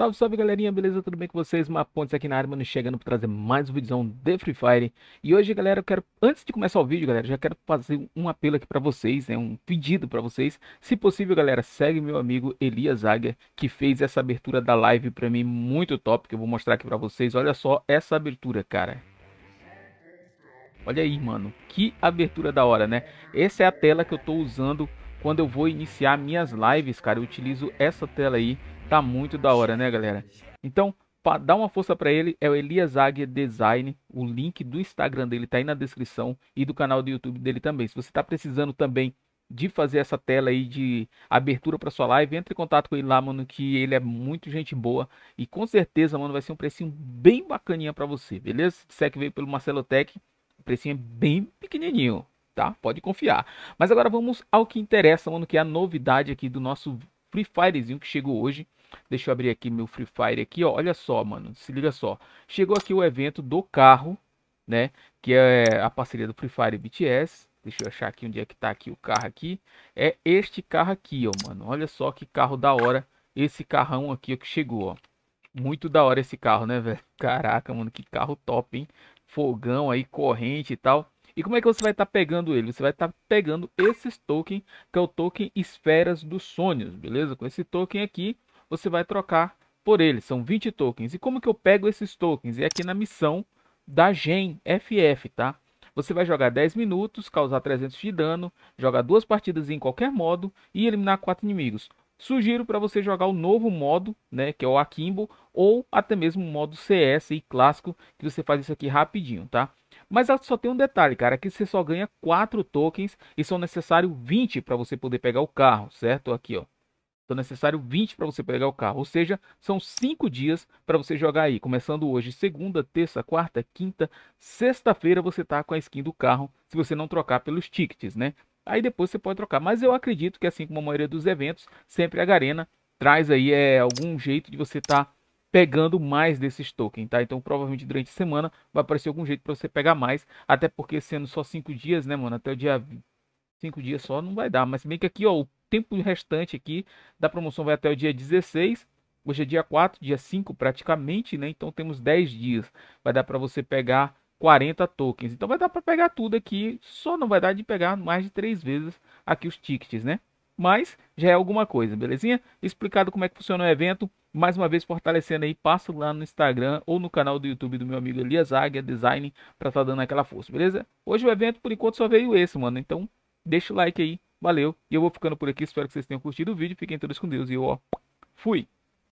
Salve, salve galerinha, beleza? Tudo bem com vocês? Mapontes aqui na área, mano, chegando para trazer mais um vídeo de Free Fire. E hoje, galera, eu quero, antes de começar o vídeo, galera, já quero fazer um apelo aqui para vocês, né, um pedido para vocês. Se possível, galera, segue meu amigo Elias Águia, que fez essa abertura da live para mim muito top, que eu vou mostrar aqui para vocês. Olha só essa abertura, cara. Olha aí, mano, que abertura da hora, né? Essa é a tela que eu tô usando quando eu vou iniciar minhas lives, cara. Eu utilizo essa tela aí Tá muito da hora, né, galera? Então, para dar uma força para ele, é o Elias Águia Design. O link do Instagram dele tá aí na descrição e do canal do YouTube dele também. Se você tá precisando também de fazer essa tela aí de abertura para sua live, entre em contato com ele lá, mano, que ele é muito gente boa e com certeza, mano, vai ser um precinho bem bacaninha para você, beleza? Se é que veio pelo Marcelo Tech, o precinho é bem pequenininho, tá? Pode confiar. Mas agora vamos ao que interessa, mano, que é a novidade aqui do nosso Free Firezinho que chegou hoje. Deixa eu abrir aqui meu Free Fire aqui, ó. Olha só, mano. Se liga só. Chegou aqui o evento do carro, né? Que é a parceria do Free Fire BTS. Deixa eu achar aqui onde é que tá aqui o carro aqui. É este carro aqui, ó, mano. Olha só que carro da hora. Esse carrão aqui ó, que chegou, ó. Muito da hora esse carro, né, velho? Caraca, mano, que carro top, hein? Fogão aí, corrente e tal. E como é que você vai estar tá pegando ele? Você vai estar tá pegando esses tokens, que é o token Esferas dos Sonhos, beleza? Com esse token aqui, você vai trocar por ele. São 20 tokens. E como que eu pego esses tokens? É aqui na missão da Gen FF, tá? Você vai jogar 10 minutos, causar 300 de dano, jogar duas partidas em qualquer modo e eliminar quatro inimigos. Sugiro para você jogar o novo modo, né, que é o Akimbo, ou até mesmo o modo CS e clássico, que você faz isso aqui rapidinho, tá? Mas só tem um detalhe, cara, que você só ganha 4 tokens e são necessários 20 para você poder pegar o carro, certo? Aqui, ó. São necessários 20 para você pegar o carro, ou seja, são 5 dias para você jogar aí. Começando hoje, segunda, terça, quarta, quinta, sexta-feira você tá com a skin do carro, se você não trocar pelos tickets, né? Aí depois você pode trocar, mas eu acredito que assim como a maioria dos eventos, sempre a Garena traz aí é, algum jeito de você estar tá pegando mais desses tokens, tá? Então, provavelmente durante a semana vai aparecer algum jeito para você pegar mais, até porque sendo só 5 dias, né, mano, até o dia 5 dias só não vai dar, mas bem que aqui, ó, o tempo restante aqui da promoção vai até o dia 16. Hoje é dia 4, dia 5 praticamente, né? Então temos 10 dias. Vai dar para você pegar 40 tokens. Então vai dar para pegar tudo aqui, só não vai dar de pegar mais de 3 vezes aqui os tickets, né? mas já é alguma coisa, belezinha? Explicado como é que funciona o evento, mais uma vez fortalecendo aí, passa lá no Instagram ou no canal do YouTube do meu amigo Elias Águia Design para estar tá dando aquela força, beleza? Hoje o evento por enquanto só veio esse, mano, então deixa o like aí, valeu. E eu vou ficando por aqui, espero que vocês tenham curtido o vídeo, fiquem todos com Deus e eu, ó, fui!